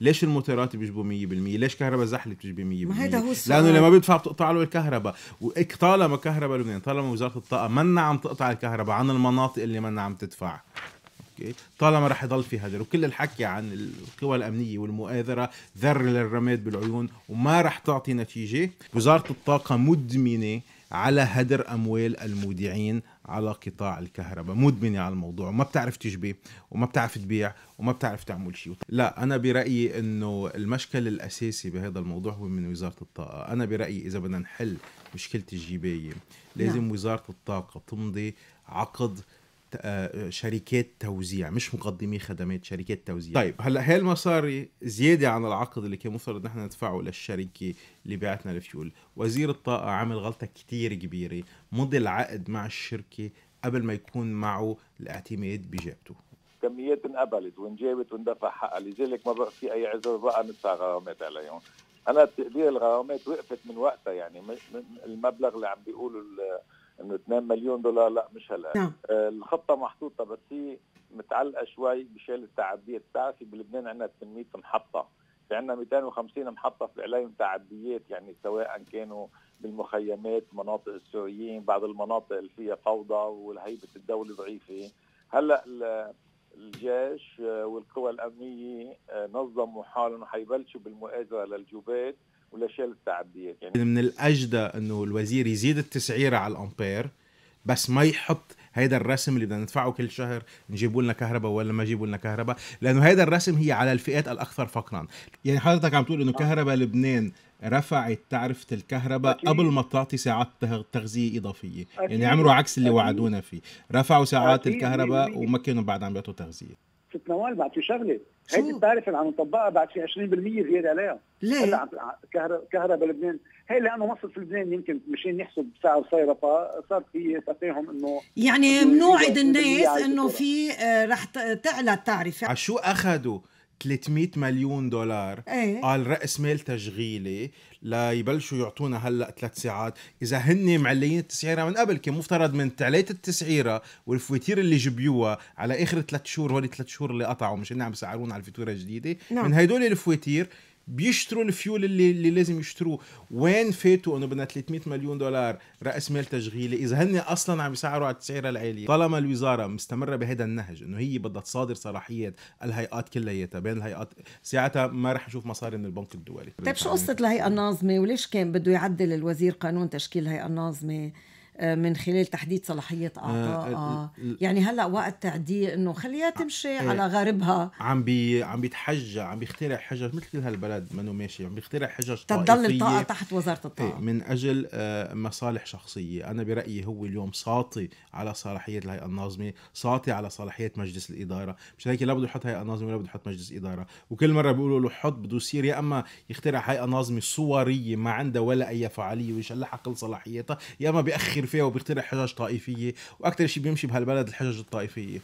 ليش الموتورات بيجيبوا 100% ليش كهرباء زحله بتجيب 100% ما هيدا هو السؤال لانه لما بيدفع بتقطع له الكهرباء وطالما كهرباء لبنان طالما وزاره الطاقه منا عم تقطع الكهرباء عن المناطق اللي منا عم تدفع اوكي طالما رح يضل في هدر وكل الحكي عن القوى الامنيه والمؤازره ذر للرماد بالعيون وما رح تعطي نتيجه وزاره الطاقه مدمنه على هدر اموال المودعين على قطاع الكهرباء مدمنه على الموضوع ما بتعرف تجبي وما بتعرف تبيع وما بتعرف تعمل شيء لا انا برايي انه المشكل الاساسي بهذا الموضوع هو من وزاره الطاقه انا برايي اذا بدنا نحل مشكله الجبايه لازم نعم. وزاره الطاقه تمضي عقد آه، شركات توزيع مش مقدمي خدمات شركات توزيع طيب هلا هي المصاري زياده عن العقد اللي كان مفترض نحن ندفعه للشركه اللي بعتنا الفيول وزير الطاقه عمل غلطه كتير كبيره مضي العقد مع الشركه قبل ما يكون معه الاعتماد بجيبته كميات انقبلت وانجابت واندفع حقها لذلك ما بقى في اي عذر بقى ندفع غرامات عليهم انا تقدير الغرامات وقفت من وقتها يعني المبلغ اللي عم بيقولوا انه 2 مليون دولار لا مش هلا نعم. آه، الخطه محطوطه بس هي متعلقه شوي بشيل التعديات بتعرفي بلبنان عندنا 800 محطه في عندنا 250 محطه في عليهم تعديات يعني سواء كانوا بالمخيمات مناطق السوريين بعض المناطق اللي فيها فوضى والهيبه الدوله ضعيفه هلا الجيش آه، والقوى الامنيه آه، نظموا حالهم حيبلشوا بالمؤازره للجوبات والاشياء التعديات يعني من الاجدى انه الوزير يزيد التسعيره على الامبير بس ما يحط هيدا الرسم اللي بدنا ندفعه كل شهر نجيبوا لنا كهرباء ولا ما يجيبوا لنا كهرباء لانه هيدا الرسم هي على الفئات الاكثر فقرا يعني حضرتك عم تقول انه آه. كهرباء لبنان رفعت تعرفة الكهرباء أكيد. قبل ما تعطي ساعات تغذية إضافية يعني أكيد. يعني عملوا عكس اللي أكيد. وعدونا فيه رفعوا ساعات أكيد. الكهرباء وما كانوا بعد عم يعطوا تغذية بتتنوال بعد في شغله هيدي التعرفه اللي عم نطبقها بعد في 20% زياده عليها ليه؟ هلا كهرباء لبنان هي لانه مصر في لبنان يمكن مشان يحسب سعر الصيرفه صار في تفاهم انه يعني بنوعد الناس انه في آه، رح تعلى التعرفه على شو اخذوا 300 مليون دولار ايه؟ قال راس مال تشغيلي ليبلشوا يعطونا هلا ثلاث ساعات اذا هن معليين التسعيره من قبل كان مفترض من تعليه التسعيره والفواتير اللي جبيوها على اخر ثلاث شهور هول ثلاث شهور اللي قطعوا مش هن عم يسعرونا على الفاتوره الجديده نعم. من هدول الفواتير بيشتروا الفيول اللي, اللي لازم يشتروه وين فاتوا انه بدنا 300 مليون دولار راس مال تشغيلي اذا هن اصلا عم يسعروا على التسعيره العاليه طالما الوزاره مستمره بهذا النهج انه هي بدها تصادر صلاحيات الهيئات كلياتها بين الهيئات ساعتها ما رح نشوف مصاري من البنك الدولي طيب شو قصه الهيئه الناظمه وليش كان بده يعدل الوزير قانون تشكيل الهيئه الناظمه آه، من خلال تحديد صلاحيه آه، اعطائها يعني هلا وقت تعدي انه خليها تمشي إيه. على غاربها عم بي عم بيتحجى عم بيخترع حجج مثل كل هالبلد منه ماشي عم بيخترع حجج تضل الطاقه تحت وزاره إيه، الطاقه من اجل آه، مصالح شخصيه انا برايي هو اليوم ساطي على صلاحيه الهيئه الناظمه ساطي على صلاحيه مجلس الاداره مش هيك لا بده يحط هيئه ناظمه ولا بده يحط مجلس اداره وكل مره بيقولوا له حط بده يصير يا اما يخترع هيئه ناظمه صوريه ما عندها ولا اي فعاليه ويشلحها كل صلاحياتها يا اما بياخر فيها وبيقترح حجج طائفيه واكثر شيء بيمشي بهالبلد الحجج الطائفيه